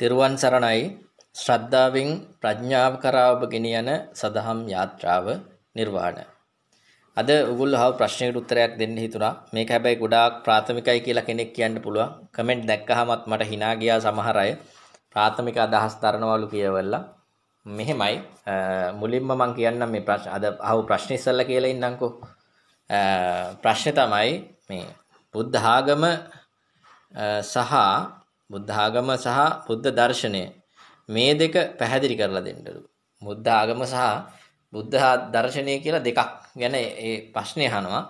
තෙරුවන් සරණයි ශ්‍රද්ධාවෙන් ප්‍රඥාව කරා ඔබ ගෙනියන සදහම් යාත්‍රාව නිර්වාණ. අද උගුල් හව ප්‍රශ්නයකට උත්තරයක් දෙන්න හිතුණා. මේක හැබැයි ගොඩාක් ප්‍රාථමිකයි කියලා කෙනෙක් කියන්න පුළුවන්. කමෙන්ට් දැක්කහමත් මට hina ගියා සමහර අය. ප්‍රාථමික අදහස් දරනවලු කියවලා. මෙහෙමයි මුලින්ම මම කියන්නම් මේ ප්‍රශ්න අද අහව ප්‍රශ්න ඉස්සල්ලා කියලා ඉන්නම්කෝ. ප්‍රශ්නේ තමයි මේ බුද්ධ ආගම සහ බුද්ධ ආගම සහ බුද්ධ දර්ශනය මේ දෙක පැහැදිලි කරලා දෙන්නලු. බුද්ධ ආගම සහ බුද්ධ දර්ශනය කියලා දෙකක් ගැන ඒ ප්‍රශ්නේ අහනවා.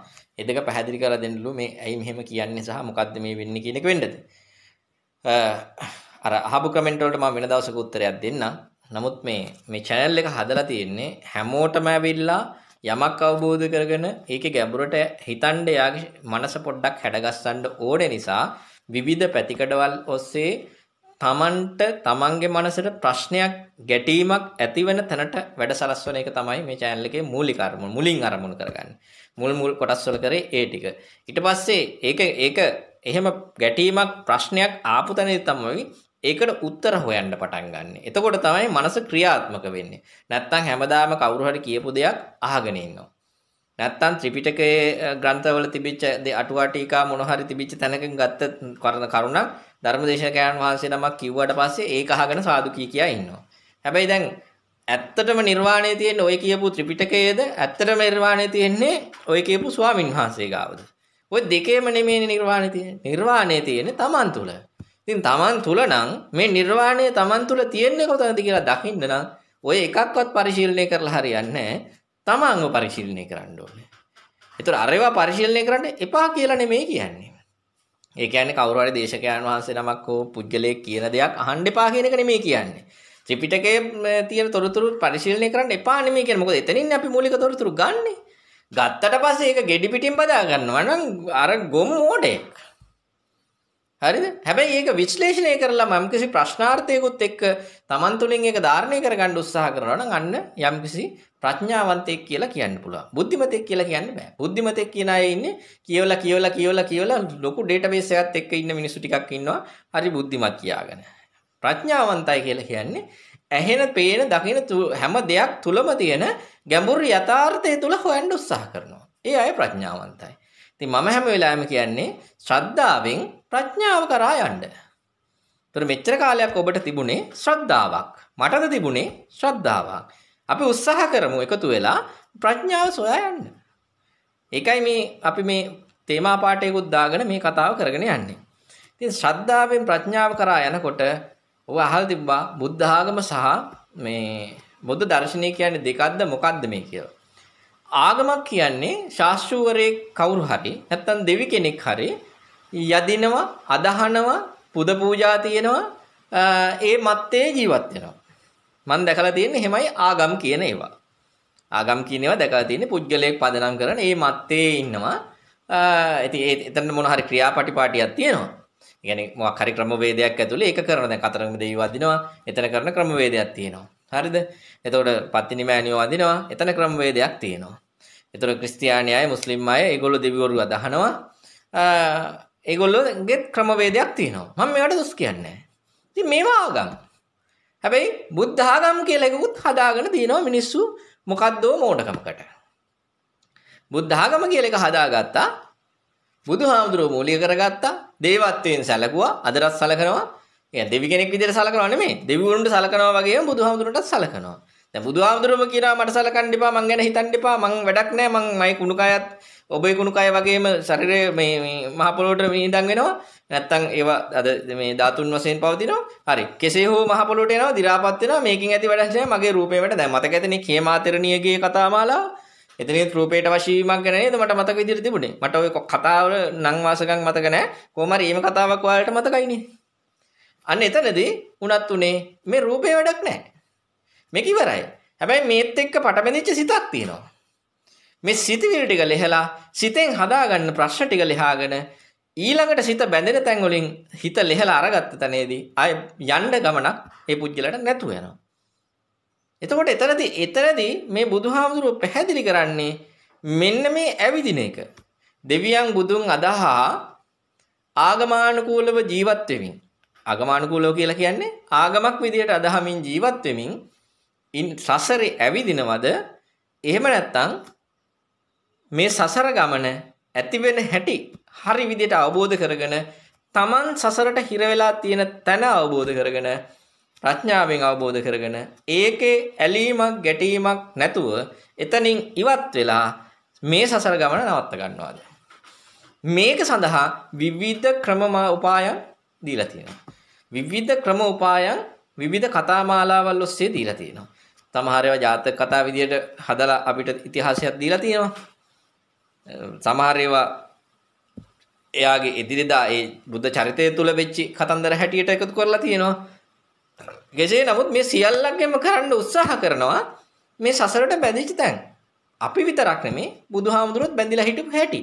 ඒ දෙක පැහැදිලි කරලා දෙන්නලු මේ ඇයි මෙහෙම කියන්නේ සහ මොකද්ද මේ වෙන්නේ කියන එක වෙන්නද? අර අහපු කමෙන්ට් වලට මම වෙන දවසක උත්තරයක් දෙන්නම්. නමුත් මේ මේ channel එක හදලා තියෙන්නේ හැමෝටම ඇවිල්ලා යමක් අවබෝධ කරගෙන ඒකේ ගැඹුරට හිතන්න යාගේ මනස පොඩ්ඩක් හැඩගස්සන්න ඕනේ නිසා විවිධ පැතිකඩවල් ඔස්සේ තමන්ට තමන්ගේ මනසට ප්‍රශ්නයක් ගැටීමක් ඇතිවෙන තැනට වැඩ සලස්වන එක තමයි මේ channel එකේ මූලික අරමුණ මුලින් අරමුණු කරගන්නේ. මුල් මුල් කොටස් වල කරේ ඒ ටික. ඊට පස්සේ ඒක ඒක එහෙම ගැටීමක් ප්‍රශ්නයක් ආපු තැනදී තමයි ඒකට උත්තර හොයන්න පටන් ගන්න. එතකොට තමයි මනස ක්‍රියාත්මක වෙන්නේ. නැත්තම් හැමදාම කවුරු හරි කියපු දෙයක් අහගෙන ඉන්නවා. නැත්තම් ත්‍රිපිටකයේ ග්‍රන්ථවල තිබිච්ච අටුවා ටීකා මොන හරි තිබිච්ච තැනකින් ගත්ත කරන කරුණක් ධර්මදේශකයන් වහන්සේ නමක් කිව්වට පස්සේ ඒක අහගෙන සාදු කී කියා ඉන්නවා. හැබැයි දැන් ඇත්තටම නිර්වාණය තියෙන්නේ ඔය කියපු ත්‍රිපිටකයේද ඇත්තටම නිර්වාණය තියෙන්නේ ඔය කියපු ස්වාමින් වහන්සේ ගාවද? ඔය දෙකේම නෙමෙයි නිර්වාණය තියෙන්නේ. නිර්වාණය තියෙන්නේ Taman තුල. ඉතින් Taman තුල නම් මේ නිර්වාණය Taman තුල තියෙන්නේ කොතනද කියලා දකින්න නම් ඔය එකක්වත් පරිශීලනය කරලා හරියන්නේ නැහැ. තමාංග පරිශීලනය කරන්න ඕනේ. ඒතර අරේවා පරිශීලනය කරන්න එපා කියලා නෙමෙයි කියන්නේ. ඒ කියන්නේ කවුරු හරි දේශකයන් වහන්සේ නමක් හෝ පුජ්‍යලයක් කියන දෙයක් අහන්න එපා කියන එක නෙමෙයි කියන්නේ. ත්‍රිපිටකයේ තියෙන තොරතුරු පරිශීලනය කරන්න එපා නෙමෙයි කියන්නේ. මොකද එතනින් අපි මූලික තොරතුරු ගන්නෙ. ගත්තට පස්සේ ඒක gedi පිටින් බදා ගන්නවා නම් අර ගොම් ඕඩේ. හරිද? හැබැයි ඒක විශ්ලේෂණය කරලා යම්කිසි ප්‍රශ්නාර්ථයකුත් එක්ක Taman තුලින් ඒක ධාරණය කරගන්න උත්සාහ කරනවා නම් අන්න යම්කිසි ප්‍රඥාවන්තයෙක් කියලා කියන්න පුළුවන්. බුද්ධිමතෙක් කියලා කියන්න බෑ. බුද්ධිමතෙක් කියන අය ඉන්නේ කියවලා කියවලා කියවලා කියවලා ලොකු ඩේටාබේස් එකත් එක්ක ඉන්න මිනිස්සු ටිකක් ඉන්නවා. හරි බුද්ධිමත් කියාගෙන. ප්‍රඥාවන්තයි කියලා කියන්නේ ඇහෙන, පේන, දකින හැම දෙයක් තුලම තියෙන ගැඹුරු යථාර්ථය තුල හොයන්න උත්සාහ කරනවා. ඒ අය ප්‍රඥාවන්තයි. ඉතින් මම හැම වෙලාවෙම කියන්නේ ශ්‍රද්ධාවෙන් ප්‍රඥාව කරා යන්න. ඒතර මෙච්චර කාලයක් ඔබට තිබුණේ ශ්‍රද්ධාවක්. මටද තිබුණේ ශ්‍රද්ධාවක්. අපි උත්සාහ කරමු එකතු වෙලා ප්‍රඥාව සොයා යන්න. ඒකයි මේ අපි මේ තේමා පාඩේකුත් දාගෙන මේ කතාව කරගෙන යන්නේ. ඉතින් ශ්‍රද්ධාවෙන් ප්‍රඥාව කරා යනකොට ඔබ අහලා තිබ්බා බුද්ධ ආගම සහ මේ බුද්ධ දර්ශනය කියන්නේ දෙකක්ද මොකක්ද මේ කියලා. ආගමක් කියන්නේ ශාස්ත්‍රූවරේ කවුරු හරි නැත්නම් දෙවි කෙනෙක් හරි යදිනවා අදහනවා පුද පූජා තියෙනවා ඒ මත්තේ ජීවත් වෙනවා මම දැකලා තියෙන්නේ එහෙමයි ආගම් කියන ඒවා ආගම් කියන ඒවා දැකලා තියෙන්නේ පුද්ගලයෙක් පදනම් කරන ඒ මත්තේ ඉන්නවා ඉතින් එතන මොන හරි ක්‍රියාපටිපාටියක් තියෙනවා يعني මොකක් හරි ක්‍රමවේදයක් ඇතුලේ ඒක කරන දැන් කතරගම දෙවියෝ වදිනවා එතන කරන ක්‍රමවේදයක් තියෙනවා හරිද? එතකොට පත්තිනි මෑණියෝ වඳිනවා. එතන ක්‍රමවේදයක් තියෙනවා. එතකොට ක්‍රිස්තියානි අය, මුස්ලිම් අය, ඒගොල්ලෝ දෙවිවරු අදහනවා. ඒගොල්ලෝගේ ක්‍රමවේදයක් තියෙනවා. මම මේවට දුස් කියන්නේ නැහැ. ඉතින් මේවා ආගම්. හැබැයි බුද්ධ ආගම් කියලා එකකුත් හදාගෙන දිනනවා මිනිස්සු මොකද්දෝ මෝඩකමකට. බුද්ධ ආගම කියලා එක හදාගත්තා. බුදුහාමුදුරුවෝ මූලික කරගත්තා. දේවත්වයෙන් සැලකුවා. අදටත් සැලකනවා. يعني දෙවි කෙනෙක් විදිහට සලකනවා නෙමෙයි. දෙවිවරුන්ට සලකනවා වගේම බුදුහාමුදුරන්ටත් සලකනවා. දැන් බුදුහාමුදුරුවම කියනවා මට සලකන්න එපා, මං ගැන හිතන්න එපා, මං වැඩක් නෑ, මං මයි කුණු කයත් ඔබේ කුණු කය වගේම ශරීරයේ මේ මේ මහ පොළොවට මිනිඳන් වෙනවා. නැත්තම් ඒවා අද මේ ධාතුන් වශයෙන් පවතිනවා. හරි. කෙසේ හෝ මහ පොළොවට එනවා, දි รา පත් වෙනවා. මේකෙන් ඇති වැඩක් නෑ මගේ රූපේමට. දැන් මතක ඇතනේ කේමාතරණියගේ කතාමාලාව. එතනෙත් රූපේට වශීවීමක් ගැන නේද මට මතක විදිහට තිබුණේ. මට ওই කතාව නම් වාසකම් මතක නෑ. කොහොම හරි මේ කතාවක් ඔයාලට මතකයිනේ. අන්න එතනදී උනත් උනේ මේ රූපේ වැඩක් නැහැ. මේක ඉවරයි. හැබැයි මේත් එක්ක පටබැඳිච්ච සිතක් තියෙනවා. මේ සිතවිලි ටික ලෙහලා සිතෙන් හදාගන්න ප්‍රශ්න ටික ලෙහාගෙන ඊළඟට සිත බැඳෙන තැන් වලින් හිත ලෙහලා අරගත්ත තැනේදී ආය යන්න ගමනක් ඒ පුජ්‍යලට නැතුව යනවා. එතකොට එතනදී එතනදී මේ බුදුහාමුදුරුව පැහැදිලි කරන්නේ මෙන්න මේ ඇවිදින එක. දෙවියන් බුදුන් අදහා ආගමානුකූලව ජීවත් වෙමින් අගමානුකූලව කියලා කියන්නේ ආගමක් විදියට අදහමින් ජීවත් වෙමින් සසරේ ඇවිදිනවද එහෙම නැත්නම් මේ සසර ගමන ඇති වෙන හැටි හරි විදියට අවබෝධ කරගෙන Taman සසරට හිර වෙලා තියෙන තැන අවබෝධ කරගෙන ප්‍රඥාවෙන් අවබෝධ කරගෙන ඒකේ ඇලීමක් ගැටීමක් නැතුව එතනින් ඉවත් වෙලා මේ සසර ගමන නවත්ත ගන්නවාද මේක සඳහා විවිධ ක්‍රම උපායන් දීලා තියෙනවා. විවිධ ක්‍රම උපායන් විවිධ කතා මාලාවල් ඔස්සේ දීලා තියෙනවා. සමහර ඒවා ජාතක කතා විදියට හදලා අපිට ඉතිහාසයක් දීලා තියෙනවා. සමහර ඒවා එයාගේ එදිනෙදා ඒ බුද්ධ චරිතය තුල වෙච්ච කතන්දර හැටියට එකතු කරලා තියෙනවා. කෙසේ නමුත් මේ සියල්ලක්ගෙම කරන්න උත්සාහ කරනවා මේ සසරට බැඳිච්ච තැන්. අපි විතරක් නෙමේ බුදුහාමුදුරුවොත් බැඳිලා හිටපු හැටි.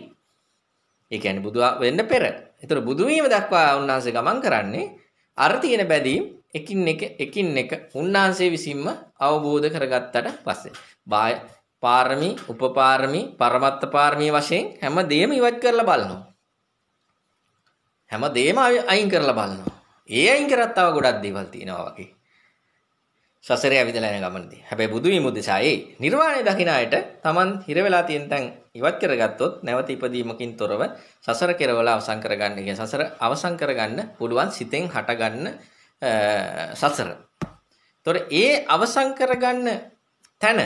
ඒ කියන්නේ බුදුහා වෙන්න පෙර ඒතර බුදු වීම දක්වා උන්වහන්සේ ගමන් කරන්නේ අර තියෙන බැඳීම් එකින් එක එකින් එක උන්වහන්සේ විසින්ම අවබෝධ කරගත්තට පස්සේ පාරමී උපපාරමී පරමත්ත පාරමී වශයෙන් හැම දෙයක්ම ඉවත් කරලා බලනවා හැම දෙයක්ම අයින් කරලා බලනවා ඒ අයින් කරත් තව ගොඩක් දේවල් තියෙනවා වගේ සසරේ ඇවිදලා යන ගමනදී. හැබැයි බුදු විමුදසයි නිර්වාණය දකින අයට Taman හිර වෙලා තියෙන තැන් ඉවත් කරගත්තොත් නැවත ඉපදීමකින් තොරව සසර කෙරවල අවසන් කරගන්න කියන සසර අවසන් කරගන්න පුළුවන් සිතෙන් හටගන්න සසර. ତොර ඒ අවසන් කරගන්න තැන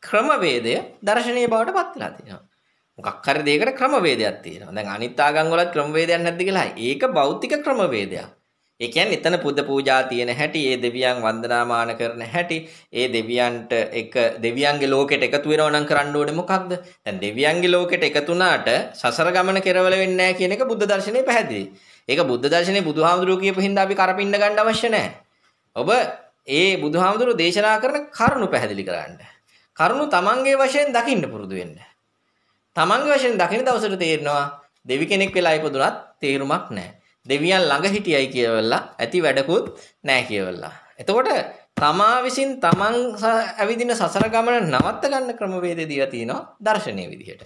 ක්‍රමවේදය දර්ශනීය බවට පත් වෙලා තියෙනවා. මොකක් හරි දෙයකට ක්‍රමවේදයක් තියෙනවා. දැන් අනිත් ආගම් වල ක්‍රමවේදයක් නැද්ද කියලා ඒක භෞතික ක්‍රමවේදයක්. ඒ කියන්නේ එතන පුද පූජා තියෙන හැටි, ඒ දෙවියන් වන්දනාමාන කරන හැටි, ඒ දෙවියන්ට එක දෙවියන්ගේ ලෝකෙට එකතු වෙනවා නම් කරන්න ඕනේ මොකක්ද? දැන් දෙවියන්ගේ ලෝකෙට එකතු වුණාට සසර ගමන කෙරවල වෙන්නේ නැහැ කියන එක බුද්ධ දර්ශනේ පැහැදිලි. ඒක බුද්ධ දර්ශනේ බුදුහාමුදුරුවෝ කියපු හින්දා අපි කරපින්න ගන්න අවශ්‍ය නැහැ. ඔබ ඒ බුදුහාමුදුරුවෝ දේශනා කරන කරුණු පැහැදිලි කරන්න. කරුණු තමන්ගේ වශයෙන් දකින්න පුරුදු වෙන්න. තමන්ගේ වශයෙන් දකින දවසට තේරෙනවා දෙවි කෙනෙක් වෙලා ඉපදුනත් තේරුමක් නැහැ. දෙවියන් ළඟ හිටියයි කියවලා ඇති වැඩකුත් නැහැ කියවලා. එතකොට තමා විසින් තමන් ඇවිදින සසර ගමන නවත්ත ගන්න ක්‍රමවේදය දීලා තිනවා දර්ශනීය විදිහට.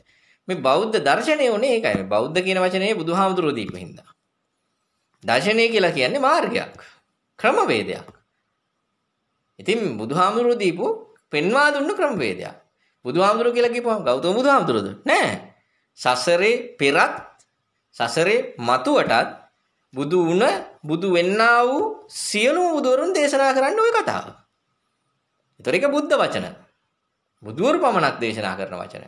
මේ බෞද්ධ දර්ශනය උනේ ඒකයි. මේ බෞද්ධ කියන වචනේ බුදුහාමුදුරුවෝ දීපු හින්දා. දර්ශනය කියලා කියන්නේ මාර්ගයක්, ක්‍රමවේදයක්. ඉතින් බුදුහාමුදුරුවෝ දීපු පෙන්වා දුන්න ක්‍රමවේදයක්. බුදුහාමුදුරුවෝ කියලා කියපුවම ගෞතම බුදුහාමුදුරුවෝද? නෑ. සසරේ පෙරත් සසරේ මතුවටත් බුදු වුණ බුදු වෙන්නා වූ සියලුම බුදුවරුන් දේශනා කරන්න ওই කතාව. ඒතර එක බුද්ධ වචන. බුදුවරු පමණක් දේශනා කරන වචන.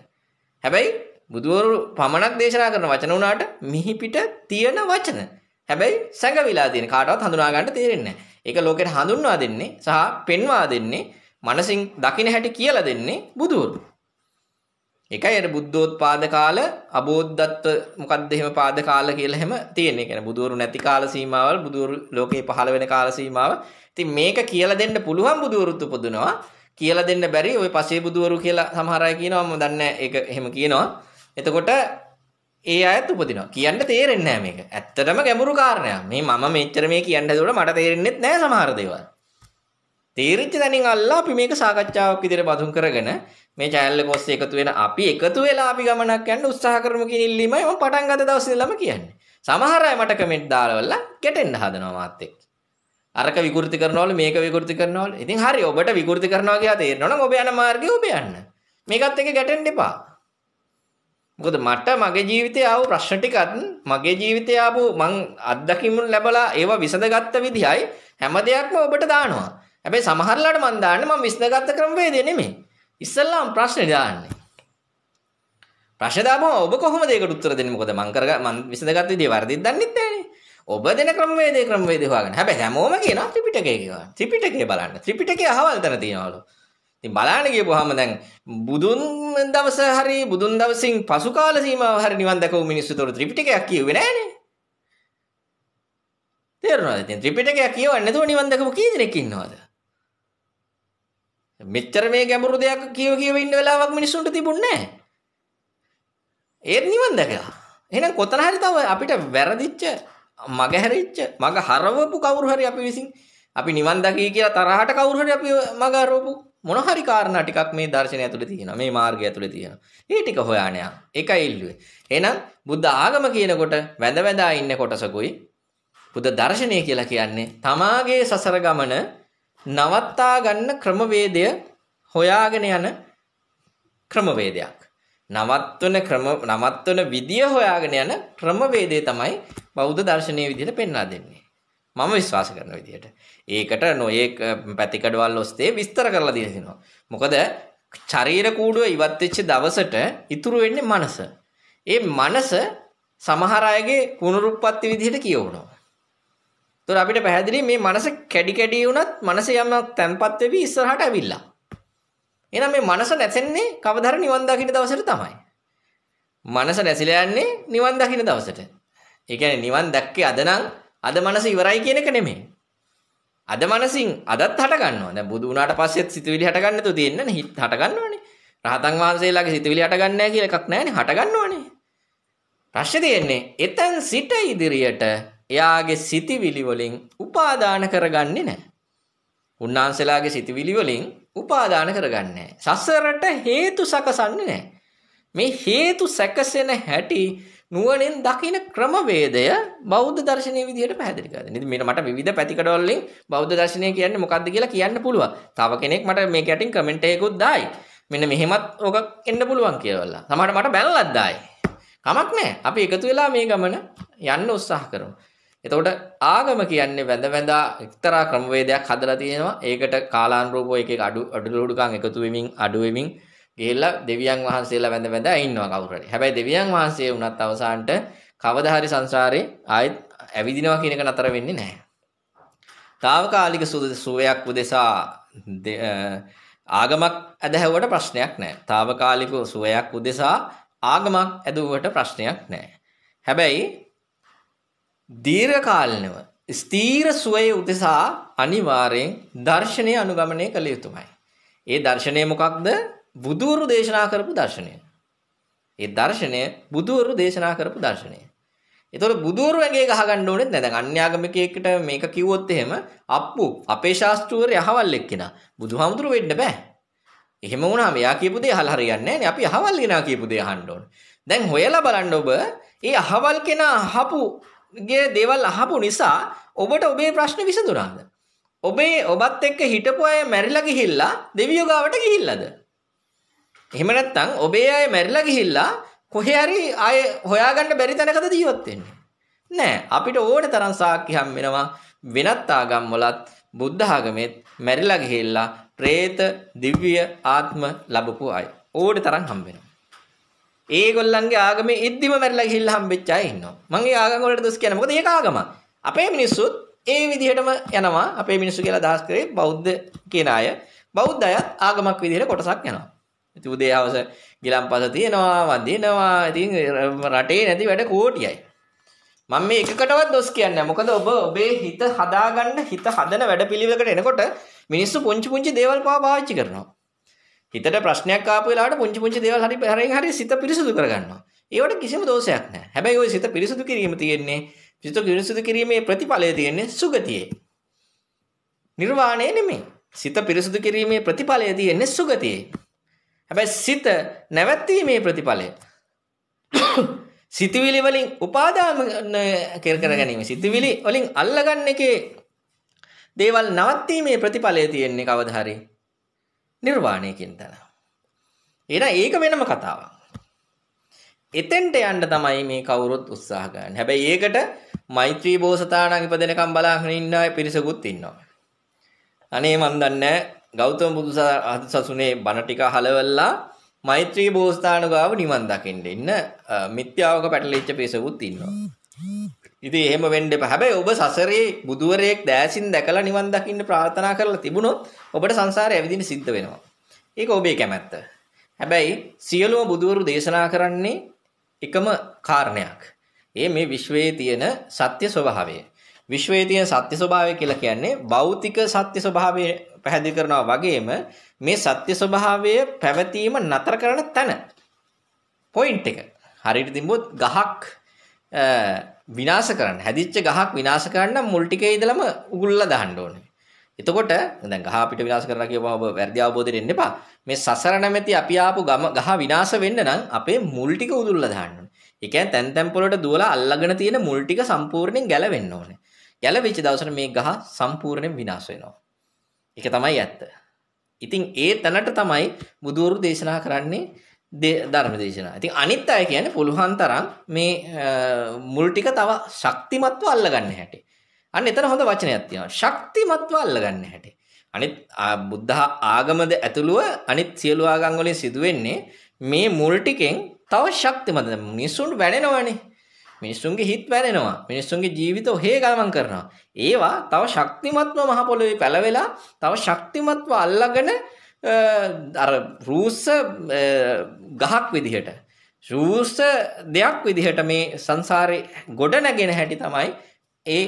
හැබැයි බුදුවරු පමණක් දේශනා කරන වචන වුණාට මිහි පිට තියෙන වචන. හැබැයි සැඟවිලා තියෙන කාටවත් හඳුනා ගන්න තේරෙන්නේ නැහැ. ඒක ලෝකෙට හඳුන්වා දෙන්නේ සහ පෙන්වා දෙන්නේ මනසින් දකින්න හැටි කියලා දෙන්නේ බුදුවරු. එකයි අර බුද්ධෝත්පාද කාල අබෝධත්ව මොකද්ද එහෙම පාද කාල කියලා එහෙම තියෙන. ඒ කියන්නේ බුදවරු නැති කාල සීමාවල් බුදවරු ලෝකේ පහළ වෙන කාල සීමාව. ඉතින් මේක කියලා දෙන්න පුළුවන් බුදවරුත් උපදිනවා. කියලා දෙන්න බැරි ওই පසේ බුදවරු කියලා සමහර අය කියනවා මම දන්නේ ඒක එහෙම කියනවා. එතකොට ඒ අයත් උපදිනවා. කියන්න තේරෙන්නේ නැහැ මේක. ඇත්තටම ගැඹුරු කාරණයක්. මේ මම මෙච්චර මේ කියන්න හදුවට මට තේරෙන්නේ නැහැ සමහර දේවල්. තීරච්ච දැනින් අල්ලා අපි මේක සාකච්ඡාවක් විදිහට බඳුන් කරගෙන මේ channel එක ඔස්සේ එකතු වෙන අපි එකතු වෙලා අපි ගමනක් යන්න උත්සාහ කරමු කියන ඉල්ලීමයි මම පටන් ගත්ත දවස් ඉඳලම කියන්නේ. සමහර අය මට කමෙන්ට් දාලා ගැටෙන්න හදනවා මාත් එක්ක. අරක විකෘති කරනවලු මේක විකෘති කරනවලු. ඉතින් හරි ඔබට විකෘති කරනවා කියලා තේරෙනවනම් ඔබ යන මාර්ගය ඔබ යන්න. මේකත් එක්ක ගැටෙන්න එපා. මොකද මට මගේ ජීවිතේ ආව ප්‍රශ්න ටිකත් මගේ ජීවිතේ ආපු මං අත්දැකීම් ලැබලා ඒවා විසඳගත්ත විදිහයි හැම දෙයක්ම ඔබට දානවා. හැබැයි සමහරලාට මම දාන්නේ මම විශ්නගත ක්‍රමවේදය නෙමෙයි. ඉස්සල්ලාම ප්‍රශ්නේ දාන්නේ. ප්‍රශ්න දාපුවම ඔබ කොහොමද ඒකට උත්තර දෙන්නේ? මොකද මම කරග මම විශ්නගත විදිය වර්ධිත් දන්නෙත් නෑනේ. ඔබ දෙන ක්‍රමවේදේ ක්‍රමවේදේ හොයාගන්න. හැබැයි හැමෝම කියනවා ත්‍රිපිටකය කියලා. ත්‍රිපිටකය බලන්න. ත්‍රිපිටකය අහවල් තැන තියනවලු. ඉතින් බලන්න ගියපුවාම දැන් බුදුන් දවස හරි බුදුන් දවසින් පසු කාල සීමාව හරි නිවන් දැකපු මිනිස්සු උතෝර ත්‍රිපිටකයක් කියුවේ නෑනේ. තේරුණාද? ඉතින් ත්‍රිපිටකයක් කියවන්නේ නැතුව නිවන් දැකපු කී දෙනෙක් ඉන්නවද? මෙච්චර මේ ගැඹුරු දෙයක් කියව කියව ඉන්න වෙලාවක් මිනිස්සුන්ට තිබුණේ නැහැ. ඒත් නිවන් දැකලා. එහෙනම් කොතන හරි තව අපිට වැරදිච්ච, මගහැරිච්ච, මග හරවපු කවුරු හරි අපි විසින් අපි නිවන් දකී කියලා තරහට කවුරු හරි අපි මග හරවපු මොන හරි කාරණා ටිකක් මේ දර්ශනය ඇතුලේ තියෙනවා. මේ මාර්ගය ඇතුලේ තියෙනවා. ඒ ටික හොයාන යා. ඒකයි ඉල්ලුවේ. එහෙනම් බුද්ධ ආගම කියනකොට වැඳ වැඳා ඉන්න කොටසකුයි බුද්ධ දර්ශනය කියලා කියන්නේ තමාගේ සසර ගමන නවත්තා ගන්න ක්‍රමවේදය හොයාගෙන යන ක්‍රමවේදයක්. නවත්වන ක්‍රම නවත්වන විදිය හොයාගෙන යන ක්‍රමවේදය තමයි බෞද්ධ දර්ශනීය විදිහට පෙන්වා දෙන්නේ. මම විශ්වාස කරන විදිහට. ඒකට නොයේක පැතිකඩවල් ඔස්සේ විස්තර කරලා දිනනවා. මොකද ශරීර කූඩුව ඉවත් වෙච්ච දවසට ඉතුරු වෙන්නේ මනස. ඒ මනස සමහර අයගේ පුනරුත්පත්ති විදිහට කියවනවා. එතකොට අපිට පැහැදිලි මේ මනස කැඩි කැඩි වුණත් මනස යමක් තැම්පත් වෙවි ඉස්සරහට ඇවිල්ලා. එහෙනම් මේ මනස නැසෙන්නේ කවදාහරි නිවන් දකින්න දවසට තමයි. මනස නැසිලා යන්නේ නිවන් දකින්න දවසට. ඒ කියන්නේ නිවන් දැක්කේ අද නම් අද මනස ඉවරයි කියන එක නෙමෙයි. අද මනසින් අදත් හට ගන්නවා. දැන් බුදු වුණාට පස්සෙත් සිතුවිලි හට ගන්න තු දෙන්නේ හිත හට ගන්නවනේ. රහතන් වහන්සේලාගේ සිතුවිලි හට ගන්න නැහැ කියලා එකක් නැහැනේ හට ගන්නවනේ. ප්‍රශ්නේ තියෙන්නේ එතෙන් සිට ඉදිරියට එයාගේ සිතිවිලි වලින් උපාදාන කරගන්නේ නැහැ. උන්නාන්සලාගේ සිතිවිලි වලින් උපාදාන කරගන්නේ සසරට හේතු සකසන්නේ නැහැ. මේ හේතු සැකසෙන හැටි නුවණෙන් දකින ක්‍රමවේදය බෞද්ධ දර්ශනයේ විදිහට පැහැදිලි කරනවා. ඉතින් මේකට මට විවිධ පැතිකඩ වලින් බෞද්ධ දර්ශනය කියන්නේ මොකක්ද කියලා කියන්න පුළුවන්. තව කෙනෙක් මට මේක යටින් කමෙන්ට් එකකුත් දායි. මෙන්න මෙහෙමත් ඕක එන්න පුළුවන් කියලා. සමහරවිට මට බැලලක් දායි. කමක් නැහැ. අපි එකතු වෙලා මේ ගමන යන්න උත්සාහ කරමු. එතකොට ආගම කියන්නේ වැඳ වැඳා එක්තරා ක්‍රමවේදයක් හදලා තියෙනවා. ඒකට කාලානුරූපව එක එක අඩු අඩුලුඩුකම් එකතු වෙමින් අඩු වෙමින් ගිහිල්ලා දෙවියන් වහන්සේලා වැඳ වැඳා ඉන්නවා කවුරු හරි. හැබැයි දෙවියන් වහන්සේ වුණත් අවසානට කවදා හරි සංසාරේ ආයෙත් ඇවිදිනවා කියන එක නතර වෙන්නේ නැහැ. తాවකාලික සුවයක් උදෙසා ආගමක් ඇදහැව්වට ප්‍රශ්නයක් නැහැ. తాවකාලික සුවයක් උදෙසා ආගමක් ඇදුවට ප්‍රශ්නයක් නැහැ. හැබැයි දීර්ඝකාලීනව ස්ථීර සුවයේ උදෙසා අනිවාර්යෙන් දර්ශනය අනුගමනය කළ යුතුමයි. ඒ දර්ශනය මොකක්ද? බුදුවරු දේශනා කරපු දර්ශනය. ඒ දර්ශනය බුදුවරු දේශනා කරපු දර්ශනය. ඒතකොට බුදුවරු ඇගේ ගහගන්න ඕනෙත් නෑ. දැන් අන්‍යාගමිකයෙක්ට මේක කිව්වොත් එහෙම අප්පු අපේ ශාස්ත්‍රූවරය අහවල් එක්කිනා. බුදුහාමුදුරු වෙන්න බෑ. එහෙම වුණාම එයා කියපු දේ අහලා හරියන්නේ නෑනේ. අපි අහවල් කෙනා කියපු දේ අහන්න ඕනේ. දැන් හොයලා බලන්න ඔබ ඒ අහවල් කෙනා අහපු ගේ දේවල් අහපු නිසා ඔබට ඔබේ ප්‍රශ්න විසඳුනාද? ඔබේ ඔබත් එක්ක හිටපු අය මැරිලා ගිහිල්ලා දෙවියෝ ගාවට ගිහිල්ලාද? එහෙම නැත්නම් ඔබේ අය මැරිලා ගිහිල්ලා කොහේ හරි අය හොයාගන්න බැරි තැනකද ජීවත් වෙන්නේ? නෑ අපිට ඕන තරම් සාක්ෂි හම් වෙනවා වෙනත් ආගම් වලත් බුද්ධ ආගමෙත් මැරිලා ගිහිල්ලා പ്രേත දිව්‍ය ආත්ම ලැබපු අය ඕන තරම් හම් වෙනවා. ඒගොල්ලන්ගේ ආගමේ ඉද්දිම මැරිලා ගිහිල්ලා හම්බෙච්ච අය ඉන්නවා. මම ඒ ආගම වලට දුස් කියන්නේ. මොකද ඒක ආගමක්. අපේ මිනිස්සුත් ඒ විදිහටම යනවා. අපේ මිනිස්සු කියලා අදහස් කරේ බෞද්ධ කියන අය. බෞද්ධ අයත් ආගමක් විදිහට කොටසක් යනවා. ඉතින් උදේ හවස ගිලම්පස තියෙනවා, වදිනවා. ඉතින් රටේ නැති වැඩ කෝටියයි. මම මේ එකකටවත් දොස් කියන්නේ මොකද ඔබ ඔබේ හිත හදාගන්න හිත හදන වැඩපිළිවෙලකට එනකොට මිනිස්සු පුංචි පුංචි දේවල් පාවිච්චි කරනවා. හිතට ප්‍රශ්නයක් ආපු වෙලාවට පුංචි පුංචි දේවල් හරි හරින් හරි සිත පිරිසුදු කරගන්නවා. ඒවට කිසිම දෝෂයක් නැහැ. හැබැයි ওই සිත පිරිසුදු කිරීම තියෙන්නේ සිත පිරිසුදු කිරීමේ ප්‍රතිඵලය තියෙන්නේ සුගතියේ. නිර්වාණය නෙමෙයි. සිත පිරිසුදු කිරීමේ ප්‍රතිඵලය තියෙන්නේ සුගතියේ. හැබැයි සිත නැවැත්වීමේ ප්‍රතිඵලය සිතවිලි වලින් උපාදාන කර ගැනීම සිතවිලි වලින් අල්ලගන්න එකේ දේවල් නවත්ීමේ ප්‍රතිඵලය තියෙන්නේ කවදා හරි නිර්වාණය කියන තැන. එහෙනම් ඒක වෙනම කතාවක්. එතෙන්ට යන්න තමයි මේ කවුරුත් උත්සාහ කරන්නේ. හැබැයි ඒකට මෛත්‍රී බෝසතාණන් ඉපදෙනකම් බලාගෙන ඉන්න අය පිරිසකුත් ඉන්නවා. අනේ මන් දන්නේ ගෞතම බුදුසසුනේ බණ ටික හලවලා මෛත්‍රී බෝසතාණන් ගාව නිවන් දකින්න ඉන්න මිත්‍යාවක පැටලිච්ච පිරිසකුත් ඉන්නවා. ඉතින් එහෙම වෙන්න එපා. හැබැයි ඔබ සසරේ බුදුවරයෙක් දැසින් දැකලා නිවන් දකින්න ප්‍රාර්ථනා කරලා තිබුණොත් ඔබට සංසාරේ ඇවිදින්න සිද්ධ වෙනවා. ඒක ඔබේ කැමැත්ත. හැබැයි සියලුම බුදුවරු දේශනා කරන්නේ එකම කාරණයක්. ඒ මේ විශ්වයේ තියෙන සත්‍ය ස්වභාවය. විශ්වයේ තියෙන සත්‍ය ස්වභාවය කියලා කියන්නේ භෞතික සත්‍ය ස්වභාවය පැහැදිලි කරනවා වගේම මේ සත්‍ය ස්වභාවය පැවතීම නතර කරන තැන. පොයින්ට් එක. හරියට තිබ්බොත් ගහක් විනාශ කරන්න හැදිච්ච ගහක් විනාශ කරන්න මුල් ටිකේ ඉඳලම උගුල්ලා දාන්න ඕනේ. එතකොට දැන් ගහ අපිට විනාශ කරනවා කියපුවම ඔබ වැරදි අවබෝධයෙන් එන්න එපා. මේ සසර නැමැති අපි ආපු ගහ විනාශ වෙන්න නම් අපේ මුල් ටික උදුල්ලා දාන්න ඕනේ. ඒ කියන්නේ තැන් තැන් වලට දුවලා අල්ලගෙන තියෙන මුල් ටික සම්පූර්ණයෙන් ගැලවෙන්න ඕනේ. ගැලවිච්ච දවසට මේ ගහ සම්පූර්ණයෙන් විනාශ වෙනවා. ඒක තමයි ඇත්ත. ඉතින් ඒ තැනට තමයි බුදුවරු දේශනා කරන්නේ ධර්ම දේශනා. ඉතින් අනිත් අය කියන්නේ පුළුවන් තරම් මේ මුල් ටික තව ශක්තිමත්ව අල්ලගන්න හැටි. අන්න එතන හොඳ වචනයක් තියෙනවා. ශක්තිමත්ව අල්ලගන්න හැටි. අනිත් බුද්ධ ආගමද ඇතුළුව අනිත් සියලු ආගම් වලින් සිදුවෙන්නේ මේ මුල් ටිකෙන් තව ශක්තිමත් මිනිසුන් වැඩෙනවනේ. මිනිසුන්ගේ හිත් වැනෙනවා. මිනිසුන්ගේ ජීවිත ඔහේ ගමන් කරනවා. ඒවා තව ශක්තිමත්ව මහ පොළවේ පැලවෙලා තව ශක්තිමත්ව අල්ලගෙන අර රූස්ස ගහක් විදිහට රූස්ස දෙයක් විදිහට මේ සංසාරේ ගොඩනැගෙන හැටි තමයි ඒ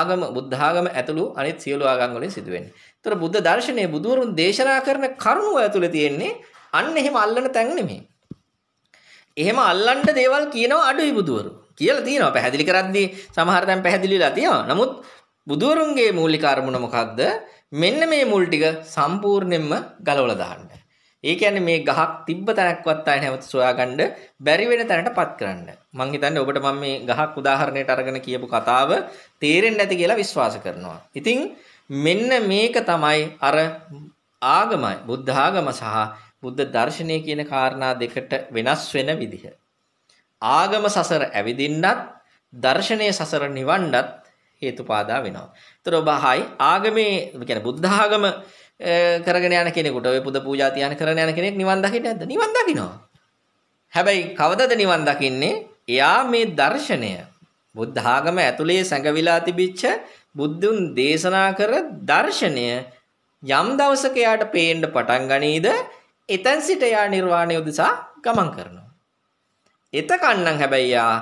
ආගම බුද්ධාගම ඇතුළු අනිත් සියලු ආගම් වලින් සිදුවෙන්නේ. ඒතර බුද්ධ දර්ශනයේ බුදුරුන් දේශනා කරන කරුණු ඇතුළේ තියෙන්නේ අන්න එහෙම අල්ලන තැන් නෙමෙයි. එහෙම අල්ලන්න දේවල් කියනවා අඩුයි බුදුවරු. කියලා තියෙනවා පැහැදිලි කරද්දී සමහර තැන් පැහැදිලිලා තියෙනවා. නමුත් බුදුවරුන්ගේ මූලික අරමුණ මොකද්ද? මෙන්න මේ මුල් ටික සම්පූර්ණයෙන්ම ගලවලා දාන්න. ඒ කියන්නේ මේ ගහක් තිබ්බ තැනක්වත් ආය නැවත සොයාගන්න බැරි වෙන තැනටපත් කරන්න. මං හිතන්නේ ඔබට මම මේ ගහක් උදාහරණයට අරගෙන කියපු කතාව තේරෙන්නේ නැති කියලා විශ්වාස කරනවා. ඉතින් මෙන්න මේක තමයි අර ආගමයි බුද්ධ ආගම සහ බුද්ධ දර්ශනය කියන කාරණා දෙකට වෙනස් වෙන විදිහ. ආගම සසර ඇවිදින්නත් දර්ශනය සසර නිවන්නත් හේතුපාදා වෙනවා. ඒතර ඔබ හයි ආගමේ කියන්නේ බුද්ධ ආගම කරගෙන යන කෙනෙකුට ඔය පුද පූජා තියන කරන යන කෙනෙක් නිවන් දකින්නේ නැද්ද? නිවන් දකිනවා. හැබැයි කවදද නිවන් දකින්නේ? එයා මේ දර්ශනය බුද්ධ ආගම ඇතුලේ සැඟවිලා තිබිච්ච බුදුන් දේශනා කර දර්ශනය යම් දවසක එයාට පේන්න පටන් ගනීද? එතෙන් සිට එයා නිර්වාණය උදෙසා ගමන් කරනවා. එතකන්නම් හැබැයි යා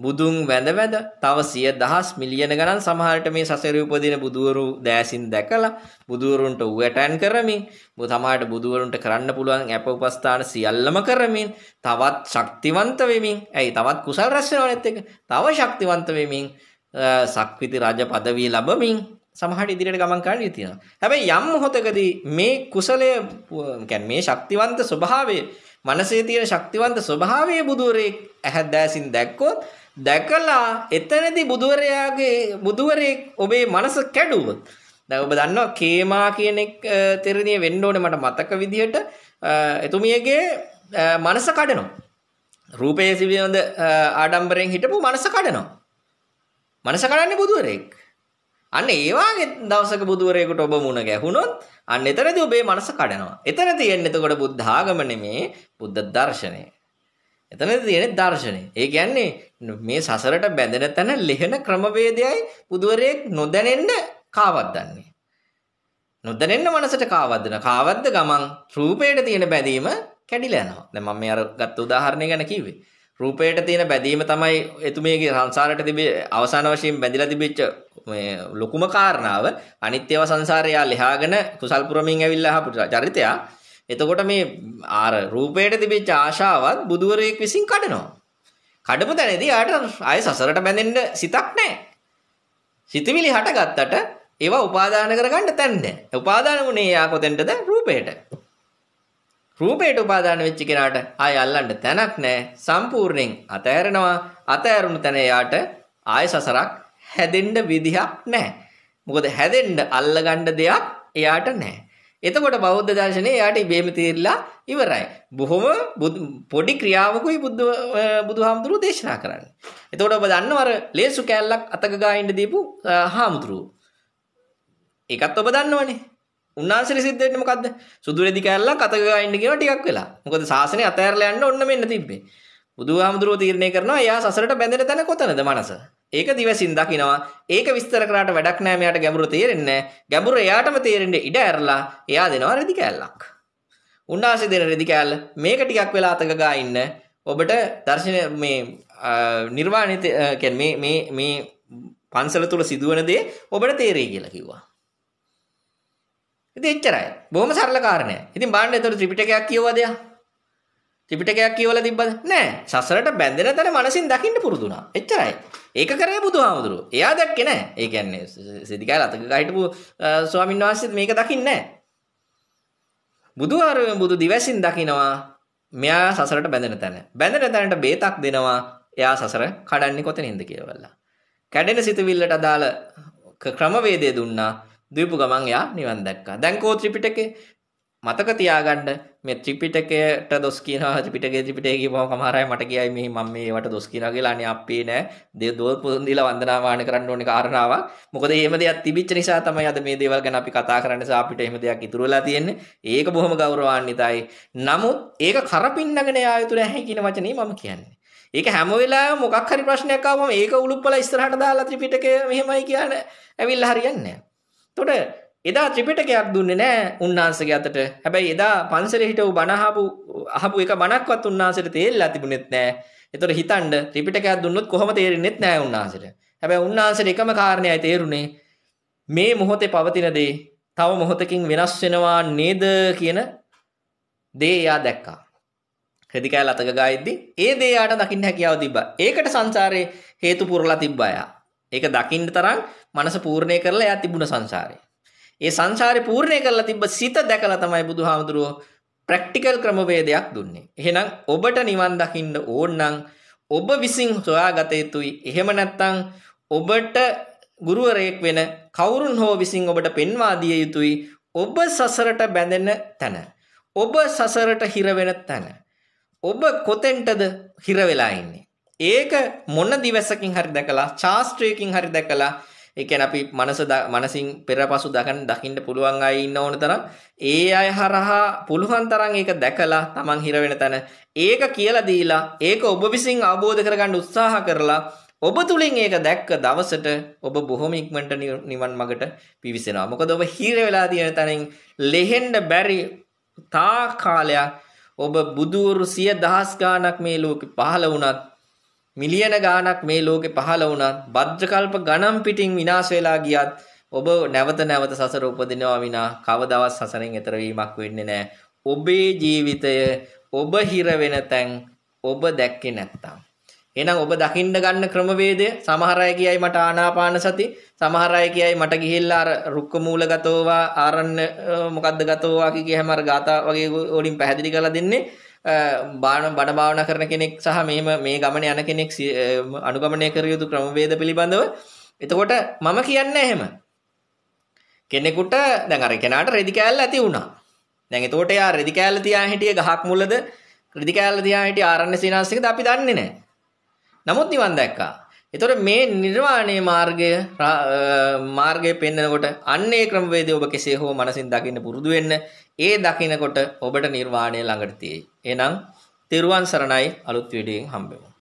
බුදුන් වැඳ වැඳ තව සිය දහස් මිලියන ගණන් සමහරට මේ සසරේ උපදින බුදුවරු දෑසින් දැකලා බුදුවරුන්ට උවැටන් කරමින් සමහරට බුදුවරුන්ට කරන්න පුළුවන් අප උපස්ථාන සියල්ලම කරමින් තවත් ශක්තිවන්ත වෙමින් ඇයි තවත් කුසල් රැස් වෙනවනෙත් එක තව ශක්තිවන්ත වෙමින් සක්විති රජ পদවිය ලැබමින් සමහරට ඉදිරියට ගමන් කරන්න තියෙනවා. හැබැයි යම් මොහොතකදී මේ කුසලය කියන්නේ මේ ශක්තිවන්ත ස්වභාවය මනසේ තියෙන ශක්තිවන්ත ස්වභාවයේ බුදුරේ ඇහැ දැසින් දැක්කොත් දැකලා එතනදී බුදුවරයාගේ බුදුවරේ ඔබේ මනස කැඩුවොත් දැන් ඔබ දන්නවා කේමා කියන එක තෙරණිය වෙන්න ඕනේ මට මතක විදිහට එතුමියගේ මනස කඩනවා රූපයේ සිවිඳ ආඩම්බරෙන් හිටපු මනස කඩනවා මනස කඩන්නේ බුදුවරෙක් අන්න ඒ වාගේ දවසක බුදුවරයෙකුට ඔබ මුණ ගැහුනොත් අන්න එතනදී ඔබේ මනස කඩනවා එතන තියෙන්නේ එතකොට බුද්ධ ආගම නෙමේ බුද්ධ දර්ශනේ එතන තියෙන දර්ශනය. ඒ කියන්නේ මේ සසරට බැඳෙන තැන ලෙහෙන ක්‍රමවේදයයි බුදුවරයෙක් නොදැනෙන්න කාවද්දන්නේ. නොදැනෙන්න මනසට කාවද්දන. කාවද්ද ගමන් රූපයට තියෙන බැඳීම කැඩිලා යනවා. දැන් මම මේ අර ගත්ත උදාහරණය ගැන කිව්වේ. රූපයට තියෙන බැඳීම තමයි එතුමියගේ සංසාරයට තිබේ අවසාන වශයෙන් බැඳිලා තිබිච්ච මේ ලොකුම කාරණාව. අනිත්‍යව සංසාරය යා ලෙහාගෙන කුසල් පුරමින් ඇවිල්ලා ආපු චරිතයා එතකොට මේ ආර රූපයට තිබිච්ච ආශාවත් බුදුවරයෙක් විසින් කඩනවා. කඩපු තැනදී ආට ආය සසරට බැඳෙන්න සිතක් නැහැ. සිතවිලි හටගත්තට ඒවා උපාදාන කරගන්න තැන නැහැ. උපාදාන වුණේ යා කොතෙන්ටද රූපයට. රූපයට උපාදාන වෙච්ච කෙනාට ආය අල්ලන්න තැනක් නැහැ. සම්පූර්ණයෙන් අතහැරෙනවා. අතහැරුණු තැන යාට ආය සසරක් හැදෙන්න විදිහක් නැහැ. මොකද හැදෙන්න අල්ලගන්න දෙයක් එයාට නැහැ. එතකොට බෞද්ධ දර්ශනය යාට ඉබේම තේරිලා ඉවරයි. බොහොම පොඩි ක්‍රියාවකුයි බුද්ධ බුදුහාමුදුරුවෝ දේශනා කරන්නේ. එතකොට ඔබ දන්නව අර ලේසු කෑල්ලක් අතක ගායින්න දීපු හාමුදුරුවෝ. ඒකත් ඔබ දන්නවනේ. උන්වහන්සේට සිද්ධ වෙන්නේ මොකද්ද? සුදුරෙදි කෑල්ලක් අතක ගායින්න කියනවා ටිකක් වෙලා. මොකද සාසනය අතහැරලා යන්න ඔන්න මෙන්න තිබ්බේ. බුදුහාමුදුරුවෝ තීරණය කරනවා එයා සසරට බැඳෙන තැන කොතනද මනස? ඒක දිවසින් දකිනවා ඒක විස්තර කරාට වැඩක් නෑ මෙයාට ගැඹුරු තේරෙන්නේ ගැඹුරු එයාටම තේරෙන්නේ ඉඩ ඇරලා එයා දෙනවා රෙදි කෑල්ලක් උන්නාසෙ දෙන රෙදි කෑල්ල මේක ටිකක් වෙලා අතක ගා ඉන්න ඔබට දර්ශනය මේ නිර්වාණය කියන්නේ මේ මේ මේ පන්සල තුල සිදුවන දේ ඔබට තේරෙයි කියලා කිව්වා ඉතින් එච්චරයි බොහොම සරල කාරණයක් ඉතින් බලන්න ඒතර ත්‍රිපිටකයක් කියවද එයා ත්‍රිපිටකයක් කියවලා තිබ්බද? නෑ. සසරට බැඳෙන තැන මනසින් දකින්න පුරුදු වුණා. එච්චරයි. ඒක කරේ බුදුහාමුදුරුවෝ. එයා දැක්කේ නෑ. ඒ කියන්නේ සෙදිකාල අතක හිටපු ස්වාමීන් වහන්සේත් මේක දකින්නේ නෑ. බුදුහාරුවෙන් බුදු දිවසින් දකිනවා මෙයා සසරට බැඳෙන තැන. බැඳෙන තැනට බේතක් දෙනවා. එයා සසර කඩන්නේ කොතනින්ද කියවලා. කැඩෙන සිතවිල්ලට අදාළ ක්‍රමවේදය දුන්නා. දීපු ගමන් එයා නිවන් දැක්කා. දැන් කෝ ත්‍රිපිටකේ මතක තියාගන්න මේ ත්‍රිපිටකයට දොස් කියනවා ත්‍රිපිටකයේ ත්‍රිපිටකයේ කියපුවම කමහරයි මට කියයි මේ මම මේවට දොස් කියනවා කියලා අනේ අපේ නෑ දේ දොල් පොතන් දීලා වන්දනාමාන කරන්න ඕනේ කාරණාවක් මොකද එහෙම දෙයක් තිබිච්ච නිසා තමයි අද මේ දේවල් ගැන අපි කතා කරන්න නිසා අපිට එහෙම දෙයක් ඉතුරු වෙලා තියෙන්නේ ඒක බොහොම ගෞරවාන්විතයි නමුත් ඒක කරපින්නගෙන යා යුතු නැහැ කියන වචනේ මම කියන්නේ ඒක හැම වෙලාවෙම මොකක් හරි ප්‍රශ්නයක් ආවම ඒක උලුප්පලා ඉස්සරහට දාලා ත්‍රිපිටකය මෙහෙමයි කියන ඇවිල්ලා හරියන්නේ නැහැ එතකොට එදා ත්‍රිපිටකයක් දුන්නේ නැහැ උන්වහන්සේගේ අතට. හැබැයි එදා පන්සලේ හිටව බණහපු අහපු එක බණක්වත් උන්වහන්සේට තේරිලා තිබුණෙත් නැහැ. ඒතර හිතන්න ත්‍රිපිටකයක් දුන්නොත් කොහොම තේරෙන්නෙත් නැහැ උන්වහන්සේට. හැබැයි උන්වහන්සේට එකම කාරණේයි තේරුනේ මේ මොහොතේ පවතින දේ තව මොහොතකින් වෙනස් වෙනවා නේද කියන දේ එයා දැක්කා. හෙදිකෑල් අතක ගායිද්දි ඒ දේ යාට දකින්න හැකියාව තිබ්බා. ඒකට සංසාරේ හේතු පුරලා තිබ්බා ඒක දකින්න තරම් මනස පූර්ණේ කරලා එයා තිබුණ සංසාරේ. ඒ සංසාරේ පූර්ණේ කරලා තිබ්බ සිත දැකලා තමයි බුදුහාමුදුරුව ප්‍රැක්ටිකල් ක්‍රමවේදයක් දුන්නේ. එහෙනම් ඔබට නිවන් දකින්න ඕන ඔබ විසින් හොයාගත යුතුයි. එහෙම නැත්නම් ඔබට ගුරුවරයෙක් වෙන කවුරුන් හෝ විසින් ඔබට පෙන්වා දිය යුතුයි. ඔබ සසරට බැඳෙන තැන. ඔබ සසරට හිර වෙන තැන. ඔබ කොතෙන්ටද හිර වෙලා ඉන්නේ? ඒක මොන දිවසකින් හරි දැකලා, ශාස්ත්‍රයකින් හරි දැකලා එකැන අපි මනස මනසින් පෙරපසු දකන දකිින්ට පුළුවන් අයි ඉන්න ඕන තරම් ඒ අය හරහා පුළුවන් තරන් ඒක දැකලා තමන් හිරවෙන තැන ඒක කියලා දීලා ඒක ඔබ විසින් අවබෝධ කරගන්න උත්සාහ කරලා ඔබ තුළින් ඒක දැක්ක දවසට ඔබ බොහොම ඉක්මට නිවන් මගට පිවිසෙනවා මොකද ඔබ හිර වෙලා තියෙන තැනින් ලෙහෙන්ඩ බැරි තා කාලයක් ඔබ බුදුවරු සිය දහස් ගානක් මේ ලෝක පහළ වුණත් මිලියන ගාණක් මේ ලෝකේ පහළ වුණත් භද්‍රකල්ප ගණන් පිටින් විනාශ වෙලා ගියත් ඔබ නැවත නැවත සසර උපදිනවා විනා කවදාවත් සසරෙන් එතර වීමක් වෙන්නේ නැහැ. ඔබේ ජීවිතය ඔබ හිර වෙන තැන් ඔබ දැක්කේ නැත්තම්. එහෙනම් ඔබ දකින්න ගන්න ක්‍රමවේදය සමහර අය කියයි මට ආනාපාන සති සමහර අය කියයි මට ගිහිල්ලා අර රුක්ක මූල ගතෝවා ආරණ්‍ය මොකද්ද ගතෝවා කිය හැම අර ගාථා වගේ වලින් පැහැදිලි කරලා දෙන්නේ බාන බඩ භාවනා කරන කෙනෙක් සහ මෙහෙම මේ ගමන යන කෙනෙක් අනුගමනය කර යුතු ක්‍රමවේද පිළිබඳව එතකොට මම කියන්නේ එහෙම කෙනෙකුට දැන් අර කෙනාට රෙදි කෑල්ල ඇති වුණා දැන් එතකොට යා රෙදි කෑල්ල තියා හිටියේ ගහක් මුලද රෙදි කෑල්ල තියා හිටියේ ආරණ්‍ය සීනාසයකද අපි දන්නේ නැහැ නමුත් නිවන් දැක්කා එතකොට මේ නිර්වාණයේ මාර්ගය මාර්ගය පෙන්නකොට අන්න ඒ ක්‍රමවේදය ඔබ කෙසේ හෝ මනසින් දකින්න පුරුදු වෙන්න. ඒ දකින්නකොට ඔබට නිර්වාණය ළඟට තියෙයි. එහෙනම් තෙරුවන් සරණයි අලුත් වීඩියෝෙන් හම්බෙමු.